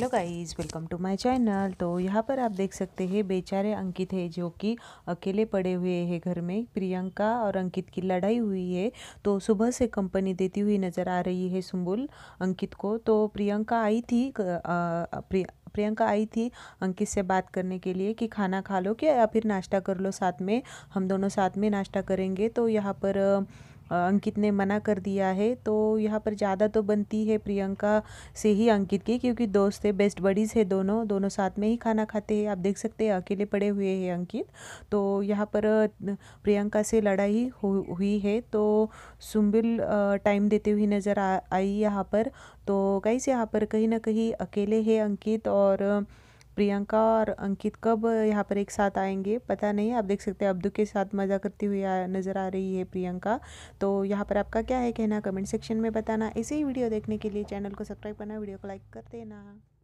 hello guys welcome to my channel तो यहाँ पर आप देख सकते हैं बेचारे अंकित है जो कि अकेले पड़े हुए हैं घर में प्रियंका और अंकित की लड़ाई हुई है तो सुबह से कंपनी देती हुई नज़र आ रही है सुम्बुल अंकित को तो प्रियंका आई थी प्रिय प्रियंका आई थी अंकित से बात करने के लिए कि खाना खा लो क्या या फिर नाश्ता कर लो साथ में हम दोनों साथ में नाश्ता करेंगे तो यहाँ पर अंकित ने मना कर दिया है तो यहाँ पर ज़्यादा तो बनती है प्रियंका से ही अंकित की क्योंकि दोस्त है बेस्ट बडीज़ है दोनों दोनों साथ में ही खाना खाते हैं आप देख सकते हैं अकेले पड़े हुए हैं अंकित तो यहाँ पर प्रियंका से लड़ाई हुई है तो सुम्बिल टाइम देते हुए नज़र आई यहाँ पर तो कैसे यहाँ पर कहीं ना कहीं अकेले है अंकित और प्रियंका और अंकित कब यहाँ पर एक साथ आएंगे पता नहीं आप देख सकते हैं अब्दू के साथ मज़ा करती हुई नज़र आ रही है प्रियंका तो यहाँ पर आपका क्या है कहना कमेंट सेक्शन में बताना ऐसे ही वीडियो देखने के लिए चैनल को सब्सक्राइब करना वीडियो को लाइक कर देना